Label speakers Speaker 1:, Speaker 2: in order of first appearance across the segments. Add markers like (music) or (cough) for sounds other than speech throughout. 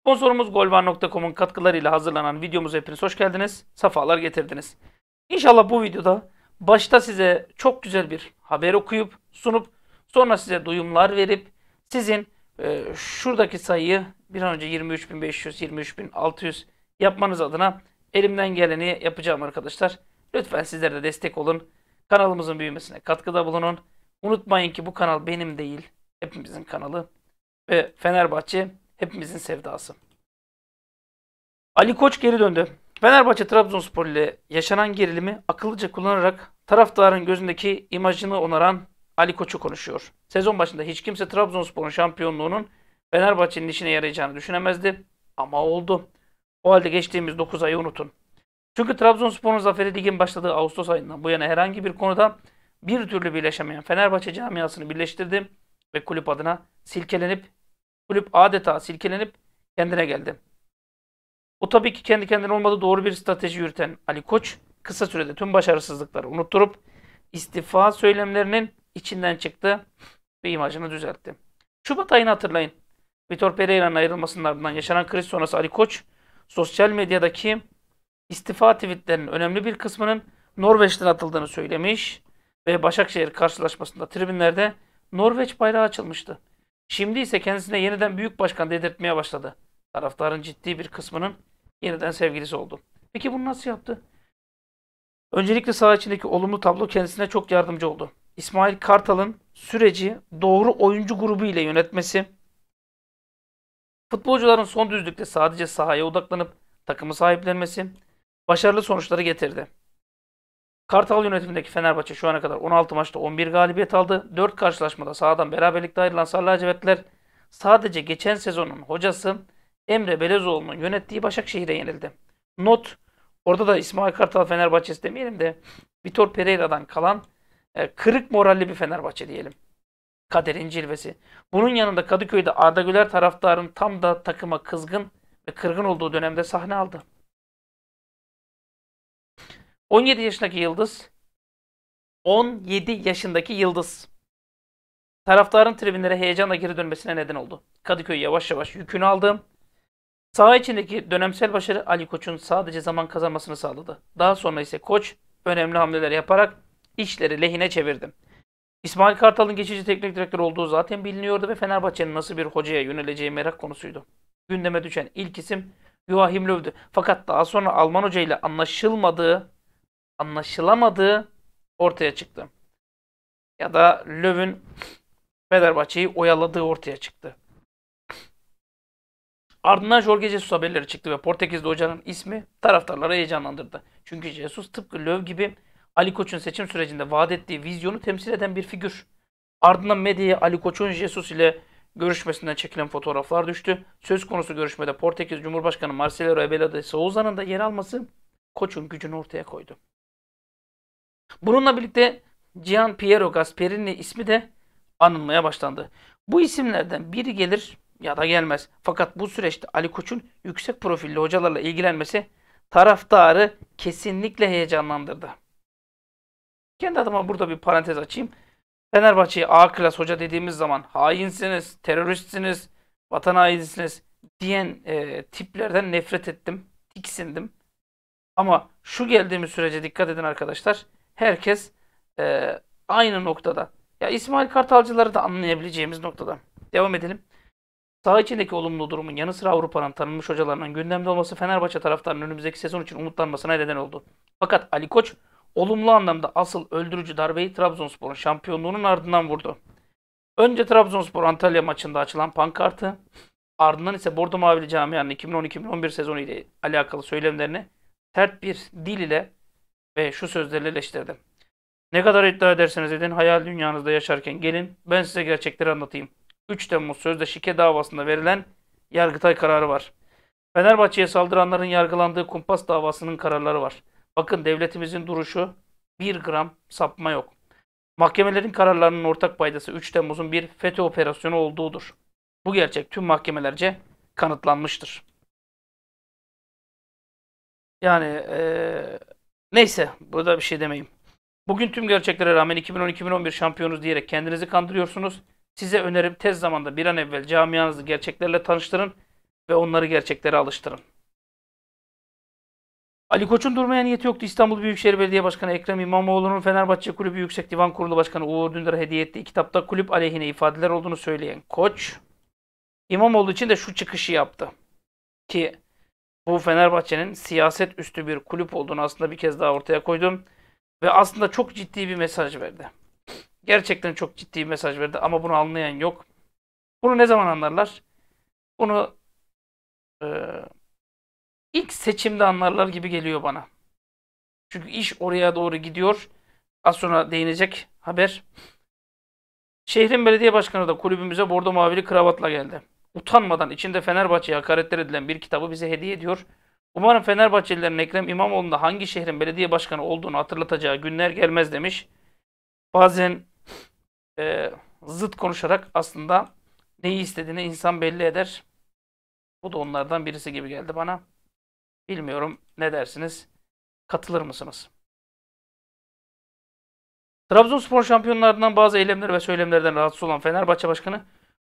Speaker 1: Sponsorumuz golvar.com'un katkılarıyla hazırlanan videomuz hepiniz hoş geldiniz. Safalar getirdiniz. İnşallah bu videoda başta size çok güzel bir haber okuyup sunup sonra size duyumlar verip sizin e, şuradaki sayıyı bir an önce 23.500, 23.600 yapmanız adına elimden geleni yapacağım arkadaşlar. Lütfen sizler de destek olun. Kanalımızın büyümesine katkıda bulunun. Unutmayın ki bu kanal benim değil, hepimizin kanalı ve Fenerbahçe hepimizin sevdası. Ali Koç geri döndü. Fenerbahçe Trabzonspor ile yaşanan gerilimi akıllıca kullanarak taraftarın gözündeki imajını onaran Ali Koç'u konuşuyor. Sezon başında hiç kimse Trabzonspor'un şampiyonluğunun Fenerbahçe'nin işine yarayacağını düşünemezdi ama oldu. O halde geçtiğimiz 9 ayı unutun. Çünkü Trabzonspor'un zaferi ligin başladığı Ağustos ayından bu yana herhangi bir konuda bir türlü birleşemeyen Fenerbahçe camiasını birleştirdi ve kulüp adına silkelenip, kulüp adeta silkelenip kendine geldi. Bu tabii ki kendi kendine olmadı doğru bir strateji yürüten Ali Koç kısa sürede tüm başarısızlıkları unutturup istifa söylemlerinin içinden çıktı ve imajını düzeltti. Şubat ayını hatırlayın. Vitor Pereira'nın ayrılmasının ardından yaşanan kriz sonrası Ali Koç, sosyal medyadaki istifa tweetlerinin önemli bir kısmının Norveç'ten atıldığını söylemiş ve Başakşehir karşılaşmasında tribünlerde Norveç bayrağı açılmıştı. Şimdi ise kendisine yeniden büyük başkan dedirtmeye başladı. Taraftarın ciddi bir kısmının yeniden sevgilisi oldu. Peki bunu nasıl yaptı? Öncelikle saha içindeki olumlu tablo kendisine çok yardımcı oldu. İsmail Kartal'ın süreci doğru oyuncu grubu ile yönetmesi, Futbolcuların son düzlükte sadece sahaya odaklanıp takımı sahiplenmesi başarılı sonuçları getirdi. Kartal yönetimindeki Fenerbahçe şu ana kadar 16 maçta 11 galibiyet aldı. 4 karşılaşmada sahadan beraberlikte ayrılan Sarı Lacivertler sadece geçen sezonun hocası Emre Belezoğlu'nun yönettiği Başakşehir'e yenildi. Not orada da İsmail Kartal Fenerbahçe demeyelim de Vitor Pereira'dan kalan e, kırık moralli bir Fenerbahçe diyelim. Kaderin cilvesi. Bunun yanında Kadıköy'de Arda Güler taraftarın tam da takıma kızgın
Speaker 2: ve kırgın olduğu dönemde sahne aldı. 17 yaşındaki Yıldız 17 yaşındaki Yıldız
Speaker 1: taraftarın tribünlere heyecanla geri dönmesine neden oldu. Kadıköy yavaş yavaş yükünü aldı. Saha içindeki dönemsel başarı Ali Koç'un sadece zaman kazanmasını sağladı. Daha sonra ise Koç önemli hamleler yaparak işleri lehine çevirdi. İsmail Kartal'ın geçici teknik direktör olduğu zaten biliniyordu ve Fenerbahçe'nin nasıl bir hocaya yöneleceği merak konusuydu. Gündeme düşen ilk isim Joachim Löw'dü. Fakat daha sonra Alman hoca ile anlaşılmadığı, anlaşılamadığı ortaya çıktı. Ya da Löw'ün Fenerbahçe'yi oyaladığı ortaya çıktı. Ardından Jorge Jesus haberleri çıktı ve Portekizli hocanın ismi taraftarları heyecanlandırdı. Çünkü Jesus tıpkı Löw gibi Ali Koç'un seçim sürecinde vaat ettiği vizyonu temsil eden bir figür. Ardından medyaya Ali Koç'un Jesus ile görüşmesinden çekilen fotoğraflar düştü. Söz konusu görüşmede Portekiz Cumhurbaşkanı Marcelo Rebelo de Souza'nın da yer alması Koç'un gücünü ortaya koydu. Bununla birlikte Gian Piero Gasperini ismi de anılmaya başlandı. Bu isimlerden biri gelir ya da gelmez. Fakat bu süreçte Ali Koç'un yüksek profilli hocalarla ilgilenmesi taraftarı kesinlikle heyecanlandırdı. Kendi adıma burada bir parantez açayım. Fenerbahçe'ye A klas hoca dediğimiz zaman hainsiniz, teröristsiniz, vatan hainisiniz diyen e, tiplerden nefret ettim, tiksindim. Ama şu geldiğimiz sürece dikkat edin arkadaşlar. Herkes e, aynı noktada. Ya İsmail Kartalcıları da anlayabileceğimiz noktada. Devam edelim. Saha içindeki olumlu durumun yanı sıra Avrupa'nın tanınmış hocalarının gündemde olması Fenerbahçe taraftarının önümüzdeki sezon için umutlanmasına neden oldu. Fakat Ali Koç olumlu anlamda asıl öldürücü darbeyi Trabzonspor'un şampiyonluğunun ardından vurdu. Önce Trabzonspor Antalya maçında açılan pankartı, ardından ise Bordo Mavili Camii'nin 2010-2011 sezonu ile alakalı söylemlerini sert bir dil ile ve şu sözlerle eleştirdi. Ne kadar iddia ederseniz edin hayal dünyanızda yaşarken gelin ben size gerçekleri anlatayım. 3 Temmuz sözde şike davasında verilen Yargıtay kararı var. Fenerbahçe'ye saldıranların yargılandığı kumpas davasının kararları var. Bakın devletimizin duruşu bir gram sapma yok. Mahkemelerin kararlarının ortak paydası 3 Temmuz'un bir FETÖ operasyonu olduğudur. Bu gerçek tüm mahkemelerce kanıtlanmıştır. Yani ee, neyse burada bir şey demeyeyim. Bugün tüm gerçeklere rağmen 2010-2011 şampiyonuz diyerek kendinizi kandırıyorsunuz. Size önerim tez zamanda bir an evvel camianızı gerçeklerle tanıştırın ve onları gerçeklere alıştırın. Ali Koç'un durmaya niyeti yoktu. İstanbul Büyükşehir Belediye Başkanı Ekrem İmamoğlu'nun Fenerbahçe Kulübü Yüksek Divan Kurulu Başkanı Uğur Dündar'a hediye ettiği kitapta kulüp aleyhine ifadeler olduğunu söyleyen Koç, İmamoğlu için de şu çıkışı yaptı. Ki bu Fenerbahçe'nin siyaset üstü bir kulüp olduğunu aslında bir kez daha ortaya koydum. Ve aslında çok ciddi bir mesaj verdi. Gerçekten çok ciddi bir mesaj verdi ama bunu anlayan yok. Bunu ne zaman anlarlar? Bunu e, ilk seçimde anlarlar gibi geliyor bana. Çünkü iş oraya doğru gidiyor. Az sonra değinecek haber. Şehrin belediye başkanı da kulübümüze bordo mavili kravatla geldi. Utanmadan içinde Fenerbahçe'ye hakaretler edilen bir kitabı bize hediye ediyor. Umarım Fenerbahçelilerin Ekrem İmamoğlu'nun da hangi şehrin belediye başkanı olduğunu hatırlatacağı günler gelmez demiş. Bazen e, zıt konuşarak aslında neyi istediğini insan belli eder. Bu da onlardan birisi gibi geldi bana. Bilmiyorum ne dersiniz? Katılır mısınız? Trabzonspor şampiyonlarından bazı eylemler ve söylemlerden rahatsız olan Fenerbahçe Başkanı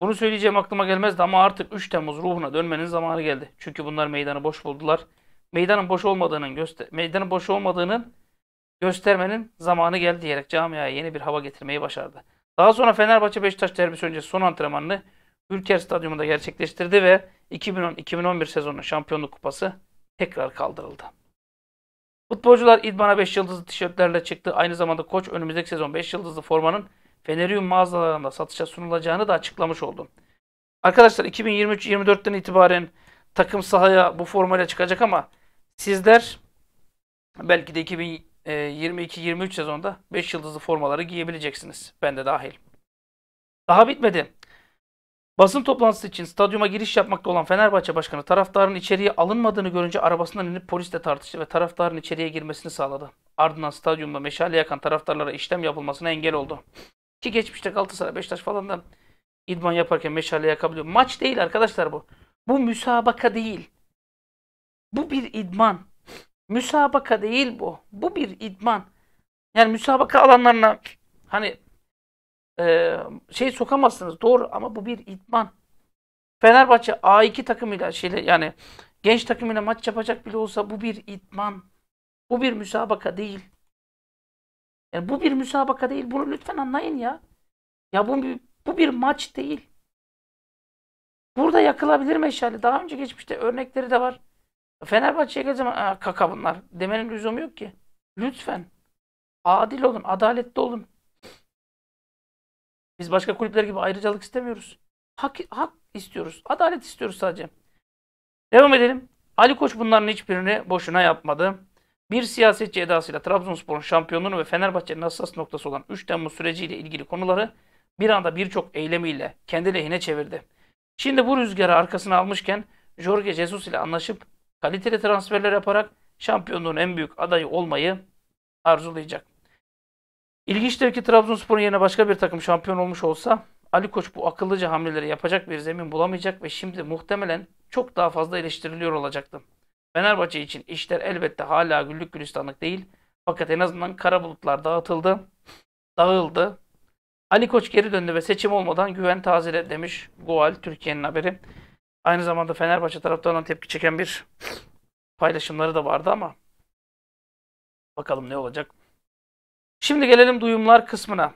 Speaker 1: bunu söyleyeceğim aklıma gelmezdi ama artık 3 Temmuz ruhuna dönmenin zamanı geldi. Çünkü bunlar meydanı boş buldular. Meydanın boş olmadığının göster meydanın boş olmadığının göstermenin zamanı geldi diyerek camiaya yeni bir hava getirmeyi başardı. Daha sonra Fenerbahçe Beşiktaş derbisi öncesi son antrenmanını Ülker Stadyumunda gerçekleştirdi ve 2010-2011 sezonun şampiyonluk kupası tekrar kaldırıldı. Futbolcular idmana 5 yıldızlı tişörtlerle çıktı. Aynı zamanda koç önümüzdeki sezon 5 yıldızlı formanın Fenerium mağazalarında satışa sunulacağını da açıklamış oldu. Arkadaşlar 2023-24'ten itibaren takım sahaya bu formayla çıkacak ama sizler belki de 2022-23 sezonda 5 yıldızlı formaları giyebileceksiniz. Ben de dahil. Daha bitmedi. Basın toplantısı için stadyuma giriş yapmakta olan Fenerbahçe Başkanı taraftarın içeriye alınmadığını görünce arabasından inip polisle tartıştı ve taraftarın içeriye girmesini sağladı. Ardından stadyumda meşale yakan taraftarlara işlem yapılmasına engel oldu. Ki geçmişte Galatasaray, Beşiktaş falan da idman yaparken meşale yakabiliyor. Maç değil arkadaşlar bu. Bu müsabaka değil. Bu bir idman. Müsabaka değil bu. Bu bir idman. Yani müsabaka alanlarına hani e, şey sokamazsınız. Doğru ama bu bir idman. Fenerbahçe A2 takımıyla şeyle yani genç takımıyla maç yapacak bile olsa bu bir idman. Bu bir müsabaka değil.
Speaker 2: Yani bu bir müsabaka değil. Bunu lütfen anlayın ya. Ya bu bu bir maç değil. Burada yakılabilir meşale. Daha önce geçmişte
Speaker 1: örnekleri de var. Fenerbahçe'ye geleceğim. Aa, kaka bunlar. Demenin lüzumu yok ki. Lütfen. Adil olun. Adaletli olun. Biz başka kulüpler gibi ayrıcalık istemiyoruz. Hak, hak istiyoruz. Adalet istiyoruz sadece. Devam edelim. Ali Koç bunların hiçbirini boşuna yapmadı. Bir siyasetçi edasıyla Trabzonspor'un şampiyonluğunu ve Fenerbahçe'nin hassas noktası olan 3 Temmuz süreciyle ilgili konuları bir anda birçok eylemiyle kendi lehine çevirdi. Şimdi bu rüzgarı arkasına almışken Jorge Jesus ile anlaşıp kaliteli transferler yaparak şampiyonluğun en büyük adayı olmayı arzulayacak. İlginçtir ki Trabzonspor'un yerine başka bir takım şampiyon olmuş olsa Ali Koç bu akıllıca hamleleri yapacak bir zemin bulamayacak ve şimdi muhtemelen çok daha fazla eleştiriliyor olacaktı. Fenerbahçe için işler elbette hala güllük gülistanlık değil fakat en azından kara bulutlar dağıtıldı, dağıldı. Ali Koç geri döndü ve seçim olmadan güven tazele demiş Goal Türkiye'nin haberi. Aynı zamanda Fenerbahçe taraftarından tepki
Speaker 2: çeken bir paylaşımları da vardı ama bakalım ne olacak. Şimdi gelelim duyumlar kısmına.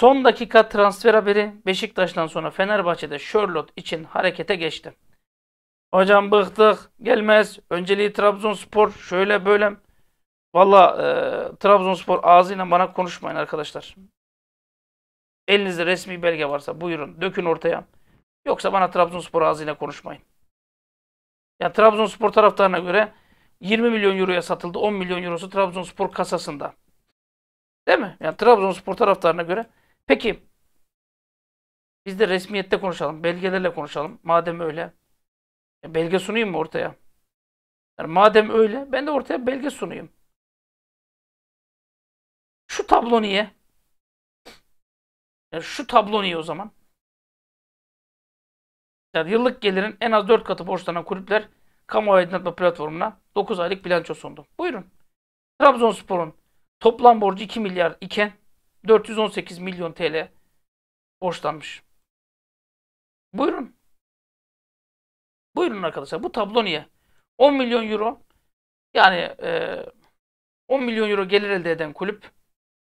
Speaker 2: Son
Speaker 1: dakika transfer haberi Beşiktaş'tan sonra Fenerbahçe'de Sherlock için harekete geçti. Hocam bıktık gelmez önceliği Trabzonspor şöyle böyle. Valla e, Trabzonspor ağzıyla bana konuşmayın arkadaşlar. Elinizde resmi belge varsa buyurun dökün ortaya. Yoksa bana Trabzonspor ağzıyla konuşmayın. yani Trabzonspor taraftarına göre 20 milyon euroya satıldı. 10 milyon eurosu Trabzonspor kasasında. Değil mi? Yani Trabzonspor taraftarına göre. Peki biz de resmiyette konuşalım. Belgelerle konuşalım. Madem öyle.
Speaker 2: E, belge sunayım mı ortaya? Yani madem öyle ben de ortaya belge sunayım. Şu tablo niye? Yani şu tablo niye o zaman? Yani yıllık gelirin en
Speaker 1: az 4 katı borçlanan kulüpler kamu aydınlatma platformuna 9 aylık bilanço sundu. Buyurun. Trabzonspor'un toplam borcu 2 milyar iken 418 milyon TL
Speaker 2: borçlanmış. Buyurun. Buyurun arkadaşlar. Bu tablo niye? 10 milyon euro yani e,
Speaker 1: 10 milyon euro gelir elde eden kulüp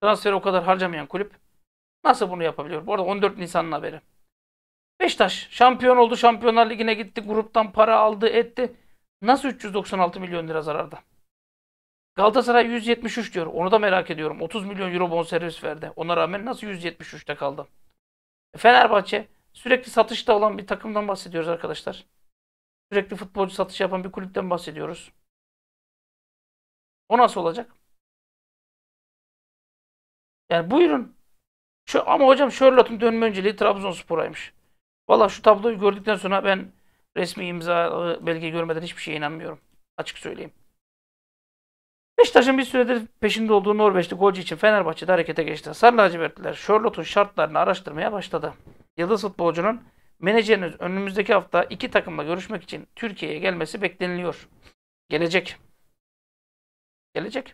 Speaker 1: transferi o kadar harcamayan kulüp nasıl bunu yapabiliyor? Bu arada 14 Nisan'ın haberi. Beşiktaş şampiyon oldu. Şampiyonlar Ligi'ne gitti. Gruptan para aldı etti. Nasıl 396 milyon lira zararda? Galatasaray 173 diyor. Onu da merak ediyorum. 30 milyon euro bonservis verdi. Ona rağmen nasıl 173'te kaldı? E, Fenerbahçe sürekli satışta olan bir takımdan bahsediyoruz arkadaşlar.
Speaker 2: Sürekli futbolcu satışı yapan bir kulüpten bahsediyoruz. O nasıl olacak? Yani buyurun. Şu, ama
Speaker 1: hocam Charlotte'un dönme önceliği Trabzonspor'aymış. Valla şu tabloyu gördükten sonra ben resmi imza belge görmeden hiçbir şeye inanmıyorum. Açık söyleyeyim. Beşiktaş'ın bir süredir peşinde olduğu Norveçli golcü için Fenerbahçe'de harekete geçti. Sarı lacivertliler Charlotte'un şartlarını araştırmaya başladı. Yıldız futbolcunun menajeriniz önümüzdeki hafta iki takımla görüşmek için Türkiye'ye gelmesi bekleniliyor. Gelecek. Gelecek.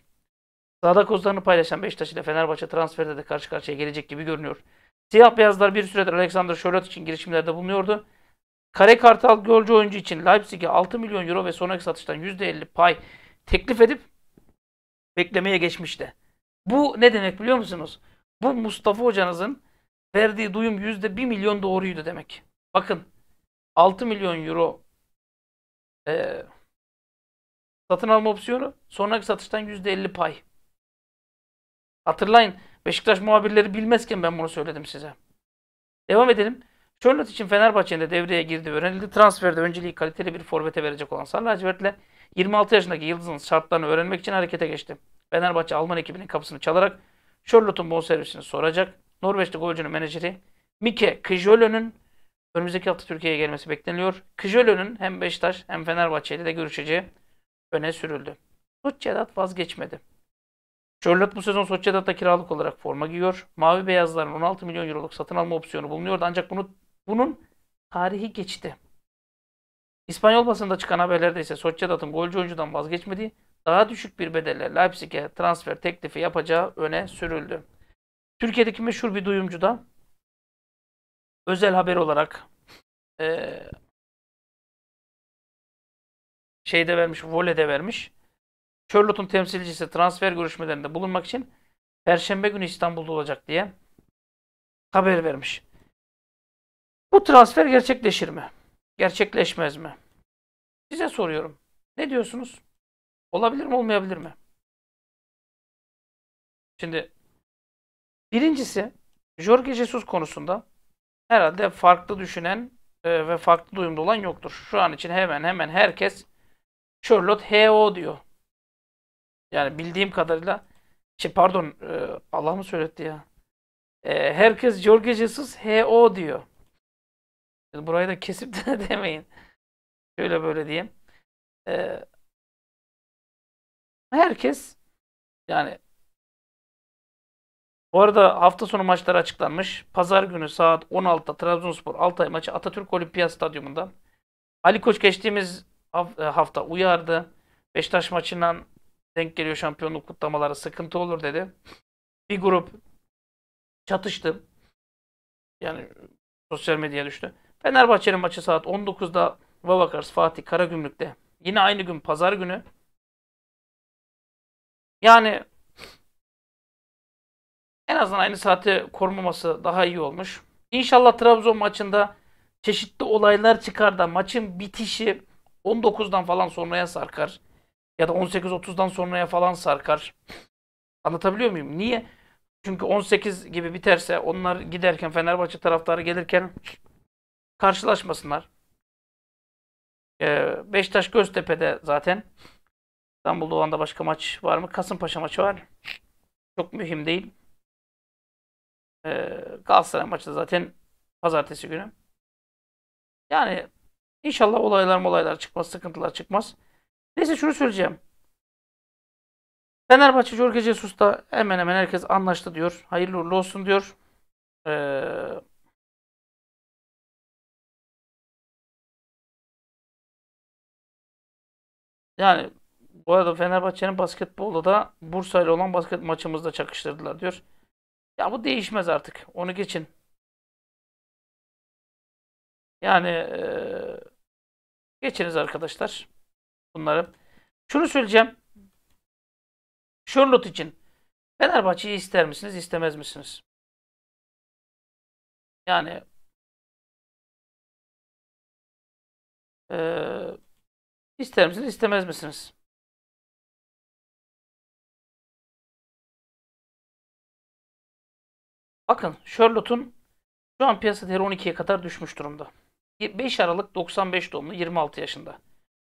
Speaker 1: Sağda kozlarını paylaşan Beşiktaş ile Fenerbahçe transferde de karşı karşıya gelecek gibi görünüyor. Siyah beyazlar bir süredir Alexander Charlotte için girişimlerde bulunuyordu. Kare Kartal golcü oyuncu için Leipzig'e 6 milyon euro ve sonraki satıştan %50 pay teklif edip beklemeye geçmişti. Bu ne demek biliyor musunuz? Bu Mustafa hocanızın verdiği duyum %1 milyon doğruydu demek. Bakın 6 milyon euro e, satın alma opsiyonu sonraki satıştan %50 pay. Hatırlayın Beşiktaş muhabirleri bilmezken ben bunu söyledim size. Devam edelim. Charlotte için Fenerbahçe'nin de devreye girdiği öğrenildi. Transferde önceliği kaliteli bir forvete verecek olan Sarı Lacivert'le 26 yaşındaki Yıldız'ın şartlarını öğrenmek için harekete geçti. Fenerbahçe Alman ekibinin kapısını çalarak Charlotte'un bonservisini soracak. Norveçli golcünün menajeri Mike Kijölö'nün önümüzdeki hafta Türkiye'ye gelmesi bekleniyor. Kijölö'nün hem Beşiktaş hem Fenerbahçe'yle de görüşeceği öne sürüldü. Soçyadat vazgeçmedi. Charlotte bu sezon Soçyadat'ta kiralık olarak forma giyiyor. Mavi beyazların 16 milyon euroluk satın alma opsiyonu bulunuyordu ancak bunu bunun tarihi geçti. İspanyol basında çıkan haberlerde ise Sociedad'ın golcü oyuncudan vazgeçmediği, daha düşük bir bedelle Leipzig'e transfer teklifi yapacağı öne sürüldü. Türkiye'deki meşhur bir duyumcu da
Speaker 2: özel haber olarak e, şeyde vermiş, volede vermiş. Charlotte'un temsilcisi
Speaker 1: transfer görüşmelerinde bulunmak için Perşembe günü İstanbul'da olacak diye haber vermiş. Bu transfer gerçekleşir mi? Gerçekleşmez
Speaker 2: mi? Size soruyorum. Ne diyorsunuz? Olabilir mi olmayabilir mi? Şimdi birincisi Jorge
Speaker 1: Jesus konusunda herhalde farklı düşünen e, ve farklı duyumda olan yoktur. Şu an için hemen hemen herkes Charlotte H.O. diyor. Yani bildiğim kadarıyla şey pardon e, Allah mı söyletti ya? E, herkes
Speaker 2: Jorge Jesus H.O. diyor. Şimdi burayı da kesip (laughs) de demeyin. Şöyle böyle diyeyim. Ee, herkes yani bu arada hafta sonu maçları açıklanmış.
Speaker 1: Pazar günü saat 16'da Trabzonspor Altay maçı Atatürk Olimpiyat Stadyumunda. Ali Koç geçtiğimiz e, hafta uyardı. Beşiktaş maçından denk geliyor şampiyonluk kutlamaları sıkıntı olur dedi. Bir grup çatıştı. Yani sosyal medyaya düştü. Fenerbahçe'nin maçı saat 19'da Vavakars Fatih Karagümrük'te. Yine aynı gün pazar günü. Yani en azından aynı saati korumaması daha iyi olmuş. İnşallah Trabzon maçında çeşitli olaylar çıkar da maçın bitişi 19'dan falan sonraya sarkar. Ya da 18-30'dan sonraya falan sarkar. Anlatabiliyor muyum? Niye? Çünkü 18 gibi biterse onlar giderken Fenerbahçe taraftarı gelirken karşılaşmasınlar. Ee, Beşiktaş Göztepe'de zaten. İstanbul'da o anda başka maç var mı? Kasımpaşa maçı var. Çok mühim değil. Ee, Galatasaray maçı da zaten pazartesi günü. Yani inşallah olaylar olaylar çıkmaz, sıkıntılar çıkmaz. Neyse şunu söyleyeceğim.
Speaker 2: Fenerbahçe Jorge Jesus'ta hemen hemen herkes anlaştı diyor. Hayırlı uğurlu olsun diyor. Ee, Yani bu arada Fenerbahçe'nin basketbolda
Speaker 1: da Bursa ile olan basket maçımızda çakıştırdılar diyor. Ya bu değişmez artık. Onu geçin.
Speaker 2: Yani e, geçiniz arkadaşlar bunları. Şunu söyleyeceğim. Charlotte için Fenerbahçe'yi ister misiniz, istemez misiniz? Yani e, İster misiniz, istemez misiniz? Bakın Charlotte'un şu an piyasa değeri 12'ye kadar düşmüş durumda. 5 Aralık 95 doğumlu
Speaker 1: 26 yaşında.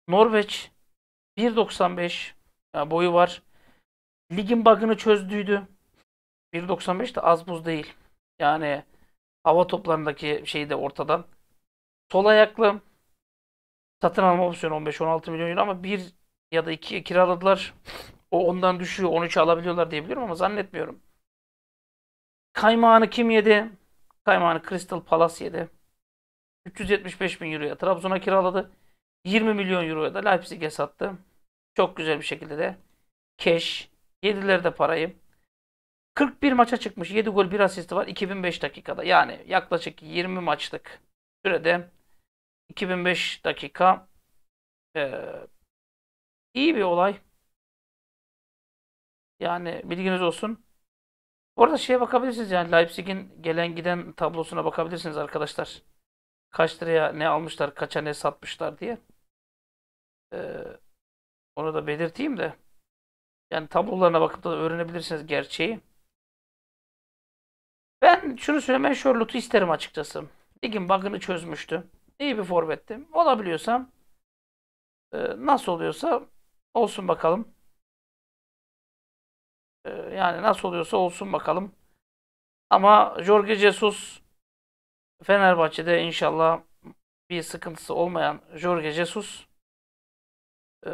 Speaker 1: Norveç 1.95 boyu var. Ligin bug'ını çözdüydü. 1.95 de az buz değil. Yani hava toplarındaki şey de ortadan. Sol ayaklı satın alma opsiyonu 15-16 milyon euro ama bir ya da iki kiraladılar. O ondan düşüyor. 13 alabiliyorlar diyebiliyorum ama zannetmiyorum. Kaymağını kim yedi? Kaymağını Crystal Palace yedi. 375 bin euroya Trabzon'a kiraladı. 20 milyon euroya da Leipzig'e sattı. Çok güzel bir şekilde de cash. Yediler de parayı. 41 maça çıkmış. 7 gol 1 asisti var 2005 dakikada. Yani yaklaşık 20 maçlık sürede 2005 dakika
Speaker 2: ee, iyi bir olay. Yani bilginiz olsun. Orada şeye bakabilirsiniz yani Leipzig'in gelen
Speaker 1: giden tablosuna bakabilirsiniz arkadaşlar. Kaç liraya ne almışlar, kaça ne satmışlar diye.
Speaker 2: Ee, onu da belirteyim de. Yani tablolarına bakıp da öğrenebilirsiniz gerçeği. Ben şunu söylemeye
Speaker 1: şorlutu isterim açıkçası. Ligin bug'ını çözmüştü iyi bir forvettim. Olabiliyorsam
Speaker 2: e, nasıl oluyorsa olsun bakalım. E, yani nasıl oluyorsa olsun bakalım. Ama Jorge
Speaker 1: Jesus Fenerbahçe'de inşallah bir sıkıntısı olmayan Jorge
Speaker 2: Jesus e,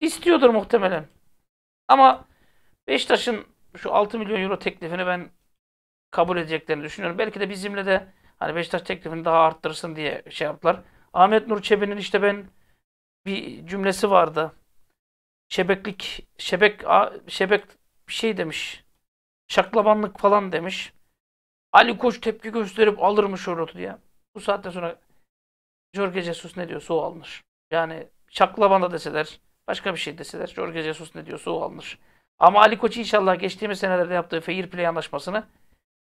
Speaker 2: istiyordur muhtemelen. Ama Beşiktaş'ın şu 6 milyon euro teklifini ben
Speaker 1: kabul edeceklerini düşünüyorum. Belki de bizimle de Hani Beşiktaş teklifini daha arttırsın diye şey yaptılar. Ahmet Nur Çebi'nin işte ben bir cümlesi vardı. Şebeklik, şebek, şebek bir şey demiş. Şaklabanlık falan demiş. Ali Koç tepki gösterip alır mı şorotu diye. Bu saatte sonra Jorge Jesus ne diyor? Soğuk alınır. Yani şaklaban da deseler, başka bir şey deseler Jorge Jesus ne diyor? Soğuk alınır. Ama Ali Koç inşallah geçtiğimiz senelerde yaptığı fair play anlaşmasını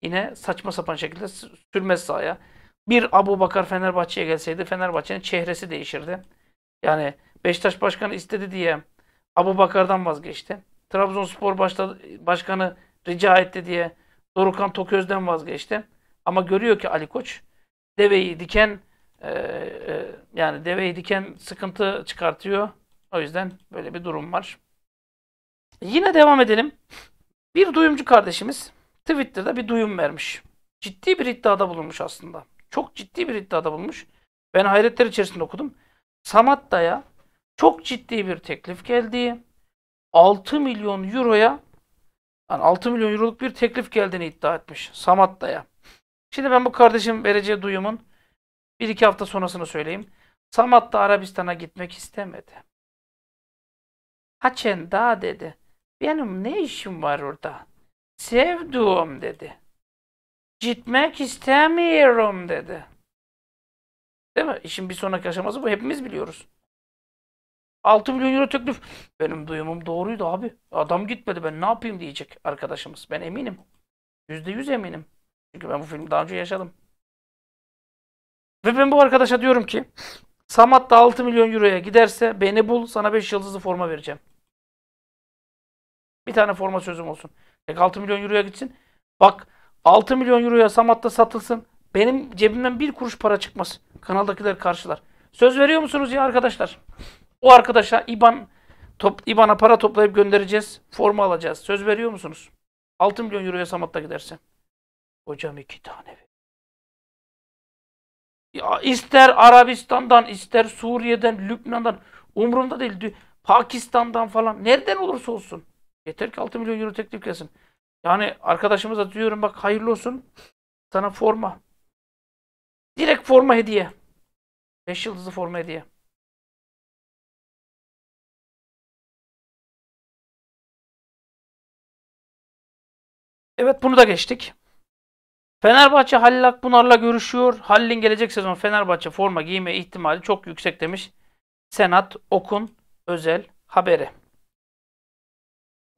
Speaker 1: yine saçma sapan şekilde sürmez sahaya. Bir Abu Bakar Fenerbahçe'ye gelseydi Fenerbahçe'nin çehresi değişirdi. Yani Beşiktaş Başkanı istedi diye Abu Bakar'dan vazgeçti. Trabzonspor başta, Başkanı rica etti diye Dorukan Toköz'den vazgeçti. Ama görüyor ki Ali Koç deveyi diken e, e, yani deveyi diken sıkıntı çıkartıyor. O yüzden böyle bir durum var. Yine devam edelim. Bir duyumcu kardeşimiz Twitter'da bir duyum vermiş. Ciddi bir iddiada bulunmuş aslında. Çok ciddi bir iddiada bulunmuş. Ben hayretler içerisinde okudum. Samatta'ya çok ciddi bir teklif geldi. 6 milyon euroya yani 6 milyon euroluk bir teklif geldiğini iddia etmiş Samatta'ya. Şimdi ben bu kardeşim vereceği duyumun bir iki hafta sonrasını söyleyeyim. Samatta Arabistan'a gitmek istemedi. Haçen daha dedi. Benim ne işim var orada? Sevduğum dedi. Gitmek istemiyorum dedi. Değil mi? İşin bir sonraki aşaması bu hepimiz biliyoruz. 6 milyon euro teklif. Benim duyumum doğruydu abi. Adam gitmedi ben ne yapayım diyecek arkadaşımız. Ben eminim. %100 eminim. Çünkü ben bu filmi daha önce yaşadım. Ve ben bu arkadaşa diyorum ki Samat da 6 milyon euroya giderse beni bul sana 5 yıldızlı forma vereceğim. Bir tane forma sözüm olsun. Tek 6 milyon euroya gitsin. Bak 6 milyon euroya Samat'ta satılsın. Benim cebimden bir kuruş para çıkmaz. Kanaldakiler karşılar. Söz veriyor musunuz ya arkadaşlar? O arkadaşa IBAN top, IBAN'a para toplayıp göndereceğiz. Forma alacağız. Söz veriyor musunuz? 6 milyon euroya Samat'ta gidersen. Hocam iki tane.
Speaker 2: Ya ister Arabistan'dan,
Speaker 1: ister Suriye'den, Lübnan'dan umurumda değil. Pakistan'dan falan nereden olursa olsun. Yeter ki 6 milyon euro teklif gelsin. Yani arkadaşımıza diyorum bak hayırlı
Speaker 2: olsun. Sana forma. Direkt forma hediye. 5 yıldızlı forma hediye. Evet bunu da geçtik. Fenerbahçe Halil Akpınar'la görüşüyor. Halil'in gelecek sezon Fenerbahçe forma giyme
Speaker 1: ihtimali çok yüksek demiş. Senat Okun Özel haberi.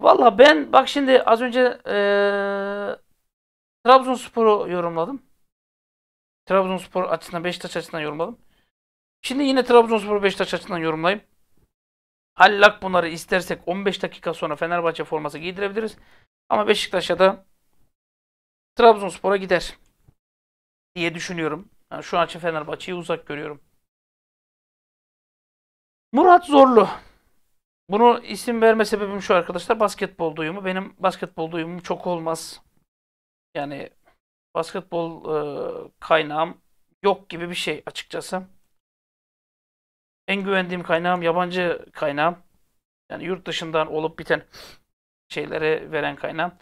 Speaker 1: Valla ben bak şimdi az önce ee, Trabzonspor'u yorumladım. Trabzonspor açısından Beşiktaş açısından yorumladım. Şimdi yine Trabzonspor Beşiktaş açısından yorumlayayım. Hallak bunları istersek 15 dakika sonra Fenerbahçe forması giydirebiliriz. Ama Beşiktaş'a da Trabzonspor'a gider diye düşünüyorum. Yani şu an için Fenerbahçe'yi uzak görüyorum.
Speaker 2: Murat Zorlu
Speaker 1: bunu isim verme sebebim şu arkadaşlar. Basketbol duyumu. Benim basketbol duyumum çok olmaz. Yani basketbol e, kaynağım yok gibi bir şey açıkçası. En güvendiğim kaynağım yabancı kaynağım. Yani yurt dışından olup biten şeylere veren kaynağım.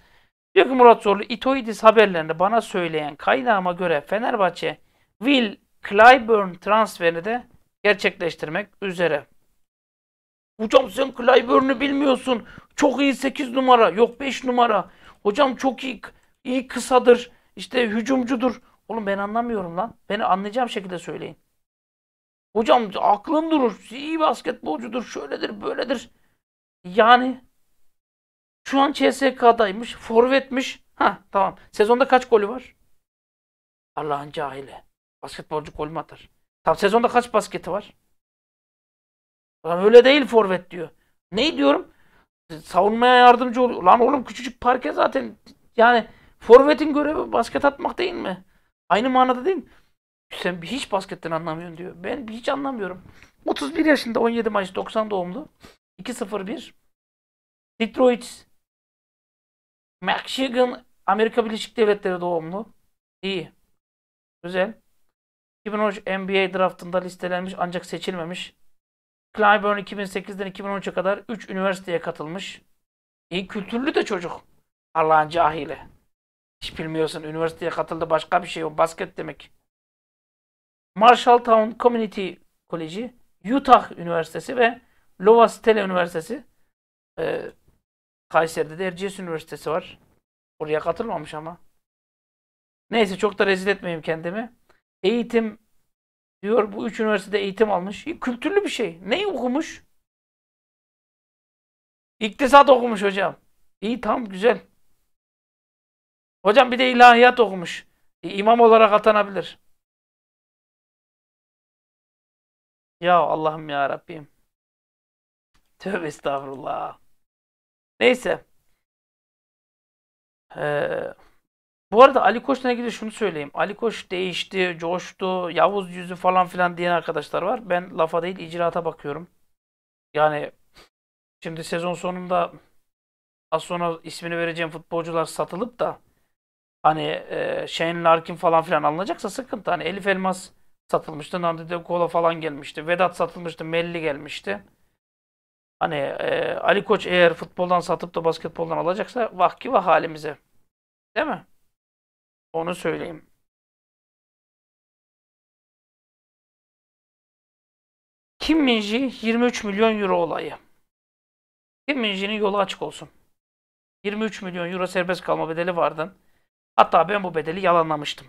Speaker 1: Diyor ki Murat Zorlu, Itoidis haberlerinde bana söyleyen kaynağıma göre Fenerbahçe Will Clyburn transferini de gerçekleştirmek üzere. Hocam sen Clyburn'u bilmiyorsun. Çok iyi 8 numara. Yok 5 numara. Hocam çok iyi, iyi kısadır. İşte hücumcudur. Oğlum ben anlamıyorum lan. Beni anlayacağım şekilde söyleyin. Hocam aklım durur. İyi basketbolcudur. Şöyledir böyledir. Yani şu an CSK'daymış. Forvetmiş. Ha tamam. Sezonda kaç golü var? Allah'ın cahili. Basketbolcu gol mü atar? Tam sezonda kaç basketi var? Lan öyle değil forvet diyor. Ne diyorum? Savunmaya yardımcı oluyor. Lan oğlum küçücük parke zaten. Yani forvetin görevi basket atmak değil mi? Aynı manada değil mi? Sen hiç basketten anlamıyorsun diyor. Ben hiç anlamıyorum. 31 yaşında 17 Mayıs 90 doğumlu. 2-0-1. Detroit Michigan Amerika Birleşik Devletleri doğumlu. İyi. Güzel. 2013 NBA draftında listelenmiş ancak seçilmemiş. Clyburn 2008'den 2013'e kadar 3 üniversiteye katılmış. İyi kültürlü de çocuk. Allah'ın cahili. Hiç bilmiyorsun. Üniversiteye katıldı başka bir şey o. Basket demek. Marshalltown Community Koleji, Utah Üniversitesi ve Lova Stella Üniversitesi. Ee, Kayseri'de de Erciyes Üniversitesi var. Oraya katılmamış ama. Neyse çok da rezil etmeyeyim kendimi. Eğitim Diyor bu üç üniversitede
Speaker 2: eğitim almış. Kültürlü bir şey. Neyi okumuş? İktisat okumuş hocam. İyi tam güzel. Hocam bir de ilahiyat okumuş. E, imam olarak atanabilir. Ya Allah'ım ya Rabbim. Tövbe estağfurullah. Neyse. Ee, bu arada
Speaker 1: Ali Koç'la ilgili şunu söyleyeyim. Ali Koç değişti, coştu, Yavuz yüzü falan filan diyen arkadaşlar var. Ben lafa değil icraata bakıyorum. Yani şimdi sezon sonunda az sonra ismini vereceğim futbolcular satılıp da hani e, Shane Larkin falan filan alınacaksa sıkıntı. Hani Elif Elmas satılmıştı, Nandi De Kola falan gelmişti. Vedat satılmıştı, Melli gelmişti. Hani e, Ali Koç eğer
Speaker 2: futboldan satıp da basketboldan alacaksa vah ki vah halimize. Değil mi? Onu söyleyeyim. Kim Minji 23 milyon euro olayı. Kim Minji'nin
Speaker 1: yolu açık olsun. 23 milyon euro serbest kalma bedeli vardı. Hatta ben bu bedeli yalanlamıştım.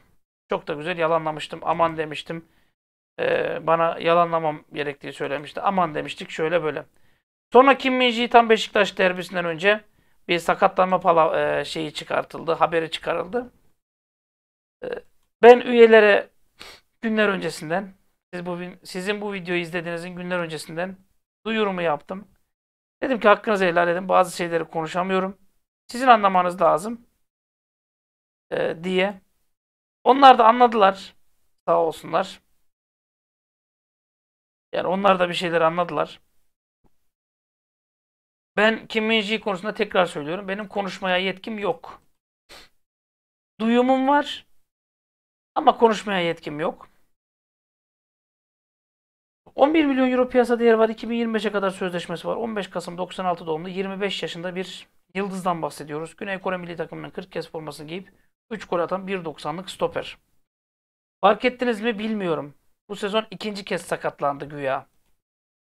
Speaker 1: Çok da güzel yalanlamıştım. Aman demiştim. Ee, bana yalanlamam gerektiği söylemişti. Aman demiştik şöyle böyle. Sonra Kim Minji tam Beşiktaş derbisinden önce bir sakatlanma pala, e, şeyi çıkartıldı. Haberi çıkarıldı. Ee, ben üyelere günler öncesinden siz bu, sizin bu videoyu izlediğinizin günler öncesinden duyurumu yaptım. Dedim ki hakkınızı helal edin. Bazı şeyleri konuşamıyorum. Sizin anlamanız lazım. E, diye.
Speaker 2: Onlar da anladılar. Sağ olsunlar. Yani onlar da bir şeyler anladılar. Ben Kim Min konusunda tekrar söylüyorum. Benim konuşmaya yetkim yok. Duyumum var. Ama konuşmaya yetkim yok.
Speaker 1: 11 milyon euro piyasa değeri var. 2025'e kadar sözleşmesi var. 15 Kasım 96 doğumlu 25 yaşında bir yıldızdan bahsediyoruz. Güney Kore milli takımının 40 kez formasını giyip 3 gol atan 1.90'lık stoper. Fark ettiniz mi bilmiyorum. Bu sezon ikinci kez sakatlandı güya.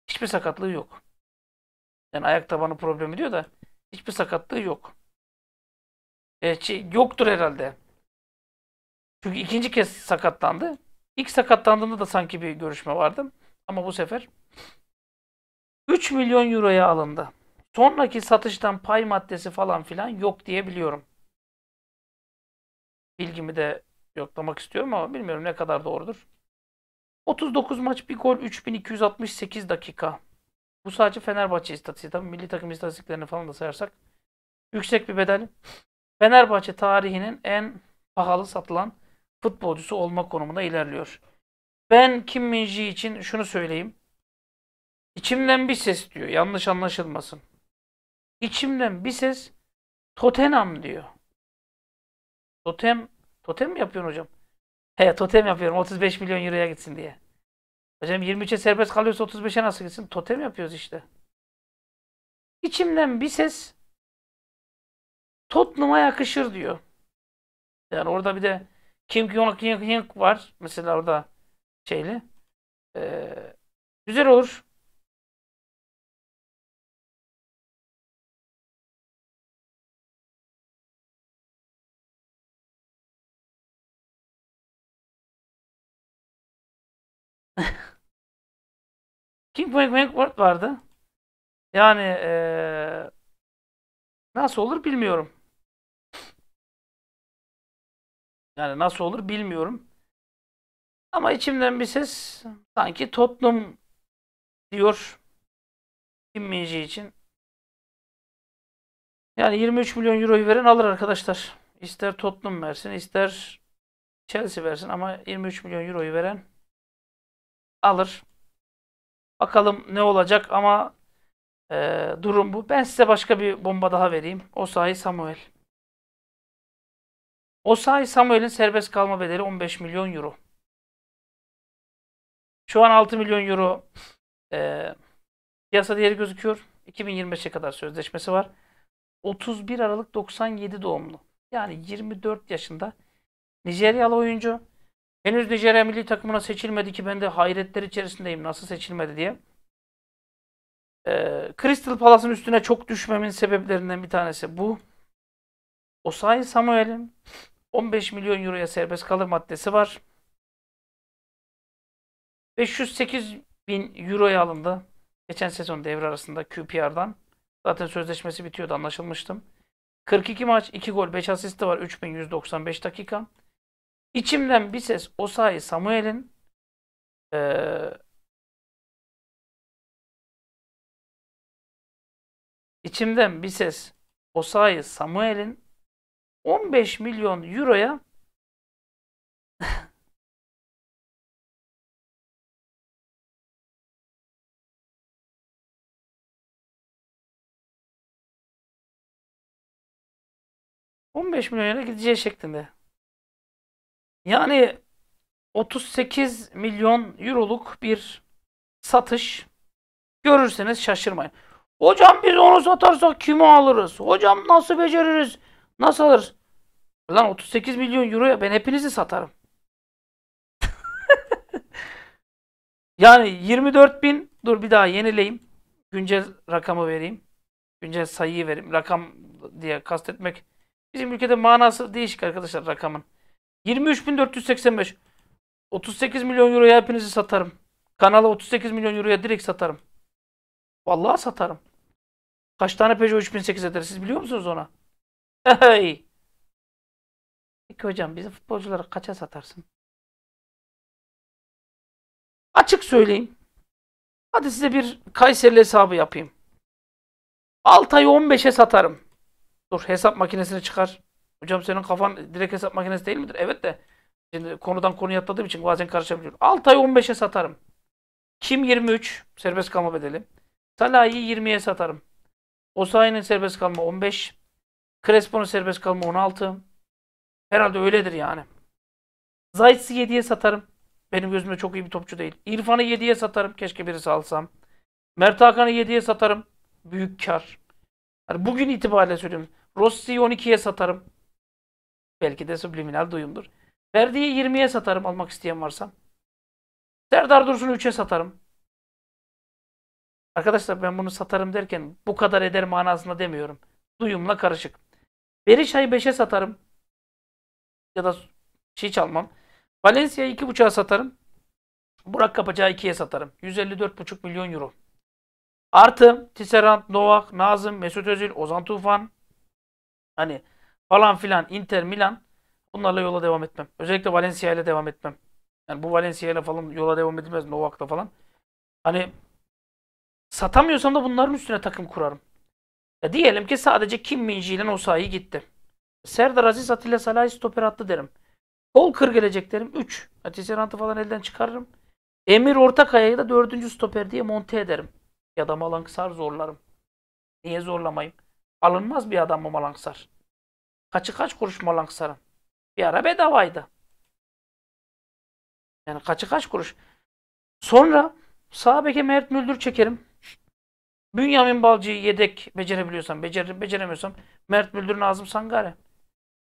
Speaker 1: Hiçbir sakatlığı yok. Yani ayak tabanı problemi diyor da hiçbir sakatlığı yok. E, yoktur herhalde. Çünkü ikinci kez sakatlandı. İlk sakatlandığında da sanki bir görüşme vardı. Ama bu sefer 3 milyon euroya alındı. Sonraki satıştan pay maddesi falan filan yok diye biliyorum. Bilgimi de yoklamak istiyorum ama bilmiyorum ne kadar doğrudur. 39 maç bir gol 3268 dakika. Bu sadece Fenerbahçe istatistiği. Tabii milli takım istatistiklerini falan da sayarsak yüksek bir bedel. Fenerbahçe tarihinin en pahalı satılan futbolcusu olma konumunda ilerliyor. Ben Kim Minji için şunu söyleyeyim. İçimden bir ses diyor. Yanlış anlaşılmasın. İçimden bir ses Tottenham diyor. Totem totem mi yapıyorsun hocam? He totem yapıyorum 35 milyon euroya gitsin diye. Hocam 23'e serbest kalıyorsa 35'e nasıl gitsin? Totem yapıyoruz işte. İçimden bir ses Tottenham'a yakışır diyor. Yani orada
Speaker 2: bir de kim Kyung Hyuk var. Mesela orada şeyle. Ee, güzel olur. (laughs) King Wentworth vardı. Yani ee, nasıl olur bilmiyorum. Yani nasıl olur bilmiyorum. Ama içimden bir ses sanki Tottenham diyor Kim Minji için.
Speaker 1: Yani 23 milyon euroyu veren alır arkadaşlar. İster Tottenham versin ister Chelsea versin ama 23 milyon euroyu veren alır. Bakalım ne olacak ama e, durum bu. Ben size başka bir bomba daha vereyim. O sahi Samuel. Osay Samuel'in serbest kalma bedeli 15 milyon euro. Şu an 6 milyon euro e, piyasa değeri gözüküyor. 2025'e kadar sözleşmesi var. 31 Aralık 97 doğumlu. Yani 24 yaşında Nijeryalı oyuncu. Henüz Nijerya milli takımına seçilmedi ki ben de hayretler içerisindeyim nasıl seçilmedi diye. Ee, Crystal Palace'ın üstüne çok düşmemin sebeplerinden bir tanesi bu. Osay Samuel'in 15 milyon euroya serbest kalır maddesi var. 508 bin euroya alındı. Geçen sezon devre arasında QPR'dan. Zaten sözleşmesi bitiyordu anlaşılmıştım. 42 maç, 2 gol, 5 asisti var. 3195 dakika.
Speaker 2: İçimden bir ses Osayi Samuel'in ee, içimden bir ses Osayi Samuel'in 15 milyon euroya ...15 milyon lira gideceği şeklinde. Yani 38 milyon euroluk bir
Speaker 1: satış görürseniz şaşırmayın. Hocam biz onu satarsak kimi alırız? Hocam nasıl beceririz? Nasıl alır? Lan 38 milyon euroya ben hepinizi satarım. (laughs) yani 24 bin dur bir daha yenileyim. Güncel rakamı vereyim. Güncel sayıyı vereyim. Rakam diye kastetmek. Bizim ülkede manası değişik arkadaşlar rakamın. 23.485 38 milyon euroya hepinizi satarım. Kanala 38 milyon euroya direkt satarım. Vallahi satarım. Kaç tane Peugeot
Speaker 2: 3008 eder siz biliyor musunuz ona? Hey. Peki hocam bizi futbolcuları kaça satarsın? Açık söyleyeyim. Hadi size bir Kayseri hesabı yapayım. 6 ayı 15'e
Speaker 1: satarım. Dur hesap makinesini çıkar. Hocam senin kafan direkt hesap makinesi değil midir? Evet de şimdi konudan konuya atladığım için bazen karışabiliyorum. 6 ayı 15'e satarım. Kim 23 serbest kalma bedeli. Salah'ı 20'ye satarım. Osayi'nin serbest kalma 15. Crespo'nun serbest kalma 16. Herhalde öyledir yani. Zayt'si 7'ye satarım. Benim gözümde çok iyi bir topçu değil. İrfan'ı 7'ye satarım. Keşke birisi alsam. Mert Hakan'ı 7'ye satarım. Büyük kar. Yani bugün itibariyle söylüyorum. Rossi'yi 12'ye satarım. Belki de subliminal duyumdur. Verdi'yi 20'ye satarım almak isteyen varsa. Serdar Dursun'u 3'e satarım. Arkadaşlar ben bunu satarım derken bu kadar eder manasında demiyorum. Duyumla karışık. Beri Berisha'yı 5'e satarım. Ya da şey çalmam. Valencia'yı 2.5'a satarım. Burak Kapacağı 2'ye satarım. 154.5 milyon euro. Artı Tisserand, Novak, Nazım, Mesut Özil, Ozan Tufan. Hani falan filan Inter, Milan. Bunlarla yola devam etmem. Özellikle Valencia ile devam etmem. Yani bu Valencia ile falan yola devam edilmez. Novak'la falan. Hani satamıyorsam da bunların üstüne takım kurarım. Ya diyelim ki sadece Kim Minji ile Osayi gitti. Serdar Aziz Atilla Salah'ı stoper attı derim. Kol kır gelecek derim. 3. Atiserant'ı falan elden çıkarırım. Emir Ortakaya'yı da 4. stoper diye monte ederim. Ya da Malanksar zorlarım. Niye zorlamayayım? Alınmaz bir adam mı Malanksar? Kaçı kaç kuruş Malanksar'ın? Bir ara bedavaydı. Yani kaçı kaç kuruş. Sonra sağ beke Mert Müldür çekerim. Bünyamin Balcı'yı yedek becerebiliyorsam, becer beceremiyorsam Mert Müldür, Nazım Sangare.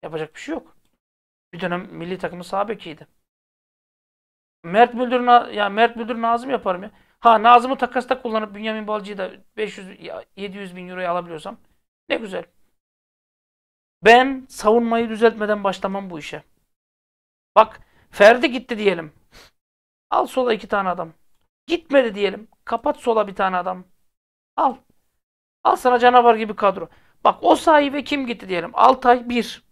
Speaker 1: Yapacak bir şey yok. Bir dönem milli takımı sağ Mert Müldür, ya Mert Müldür Nazım yaparım ya. Ha Nazım'ı takasta kullanıp Bünyamin Balcı'yı da 500 700 bin euroya alabiliyorsam ne güzel. Ben savunmayı düzeltmeden başlamam bu işe. Bak Ferdi gitti diyelim. Al sola iki tane adam. Gitmedi diyelim. Kapat sola bir tane adam. Al. Al sana canavar gibi kadro. Bak o sahibi kim gitti diyelim. Altay 1.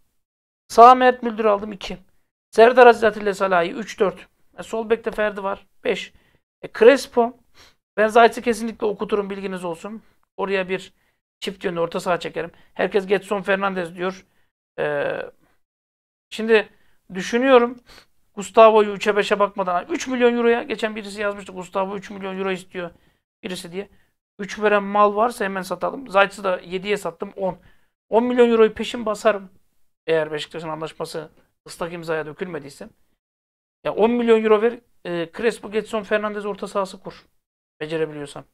Speaker 1: Sağ Mert Müldür aldım 2. Serdar Aziz Atilla Salahi 3-4. E, sol bekte Ferdi var 5. E, Crespo. Ben Zayt'ı kesinlikle okuturum bilginiz olsun. Oraya bir çift yönlü orta saha çekerim. Herkes Getson Fernandez diyor. Ee, şimdi düşünüyorum. Gustavo'yu 3'e 5'e bakmadan 3 milyon euroya geçen birisi yazmıştı. Gustavo 3 milyon euro istiyor birisi diye. 3 veren mal varsa hemen satalım. Zayt'sı da 7'ye sattım 10. 10 milyon euroyu peşin basarım. Eğer Beşiktaş'ın anlaşması ıslak imzaya dökülmediyse. Ya 10 milyon euro ver. E, Crespo, Getson, Fernandez orta sahası kur. Becerebiliyorsan.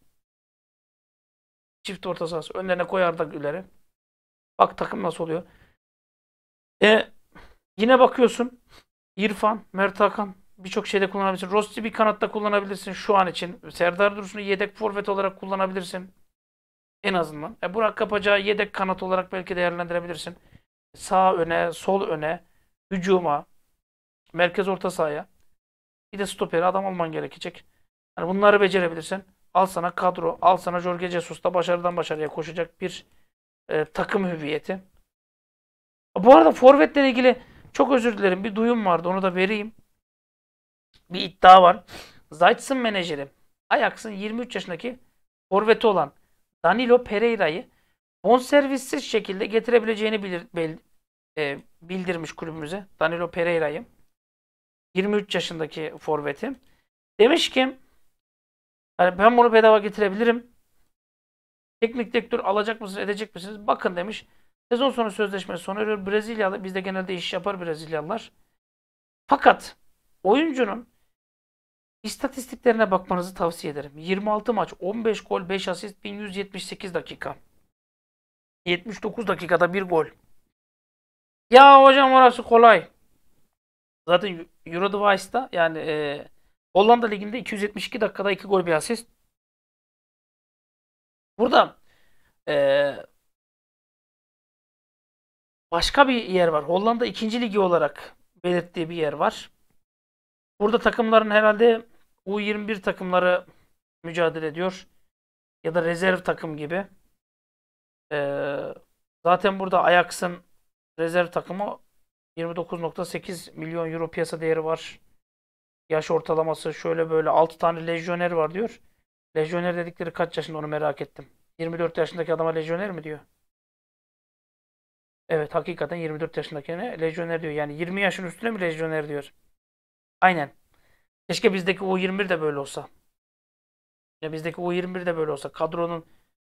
Speaker 1: Çift orta sahası. Önlerine koyar da güleri.
Speaker 2: Bak takım nasıl oluyor. E, yine bakıyorsun.
Speaker 1: İrfan, Mert Hakan, birçok şeyde kullanabilirsin. Rossi bir kanatta kullanabilirsin şu an için. Serdar Dursun'u yedek forvet olarak kullanabilirsin. En azından. E, Burak Kapacağı yedek kanat olarak belki değerlendirebilirsin. Sağ öne, sol öne, hücuma, merkez orta sahaya. Bir de stoperi adam alman gerekecek. Yani bunları becerebilirsin. Al sana kadro, al sana Jorge Jesus'ta başarıdan başarıya koşacak bir e, takım hüviyeti. Bu arada forvetle ilgili çok özür dilerim. Bir duyum vardı. Onu da vereyim bir iddia var. Zayt'sın menajeri Ajax'ın 23 yaşındaki forveti olan Danilo Pereira'yı bonservissiz şekilde getirebileceğini bilir, e, bildirmiş kulübümüze. Danilo Pereira'yı. 23 yaşındaki forveti. Demiş ki yani ben bunu bedava getirebilirim. Teknik direktör alacak mısınız, edecek misiniz? Bakın demiş. Sezon sonu sözleşmesi sona eriyor. Brezilyalı, bizde genelde iş yapar Brezilyalılar. Fakat oyuncunun İstatistiklerine bakmanızı tavsiye ederim. 26 maç, 15 gol, 5 asist, 1178 dakika. 79 dakikada bir gol. Ya hocam orası kolay. Zaten Eurodivice'da yani e, Hollanda Ligi'nde 272 dakikada 2 gol
Speaker 2: bir asist. Burada e, başka bir yer var. Hollanda 2. Ligi olarak
Speaker 1: belirttiği bir yer var. Burada takımların herhalde U21 takımları mücadele ediyor. Ya da rezerv takım gibi. Ee, zaten burada Ajax'ın rezerv takımı 29.8 milyon euro piyasa değeri var. Yaş ortalaması şöyle böyle 6 tane lejyoner var diyor. Lejyoner dedikleri kaç yaşında onu merak ettim. 24 yaşındaki adama lejyoner mi diyor? Evet hakikaten 24 yaşındakine lejyoner diyor. Yani 20 yaşın üstüne mi lejyoner diyor. Aynen. Keşke bizdeki U21 de böyle olsa. Ya bizdeki U21 de böyle olsa. Kadronun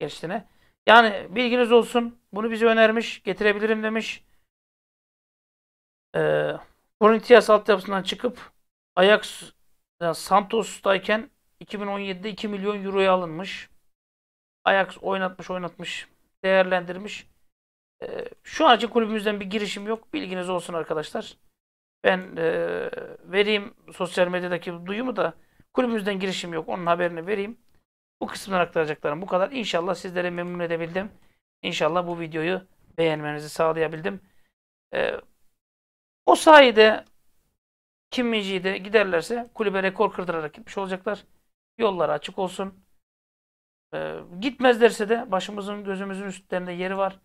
Speaker 1: gençliğine. Yani bilginiz olsun. Bunu bize önermiş. Getirebilirim demiş. Ee, Corinthians altyapısından çıkıp Ajax yani e, Santos'tayken 2017'de 2 milyon euroya alınmış. Ajax oynatmış oynatmış. Değerlendirmiş. Ee, şu an için kulübümüzden bir girişim yok. Bilginiz olsun arkadaşlar ben e, vereyim sosyal medyadaki duyumu da kulübümüzden girişim yok. Onun haberini vereyim. Bu kısımdan aktaracaklarım bu kadar. İnşallah sizlere memnun edebildim. İnşallah bu videoyu beğenmenizi sağlayabildim. E, o sayede Kim Mici'yi de giderlerse kulübe rekor kırdırarak gitmiş olacaklar. Yolları açık olsun. E, gitmezlerse de başımızın gözümüzün üstlerinde yeri var.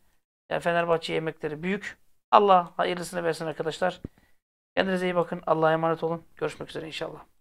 Speaker 1: Yani Fenerbahçe yemekleri büyük. Allah hayırlısını versin arkadaşlar. Kendinize iyi bakın. Allah'a emanet olun. Görüşmek üzere inşallah.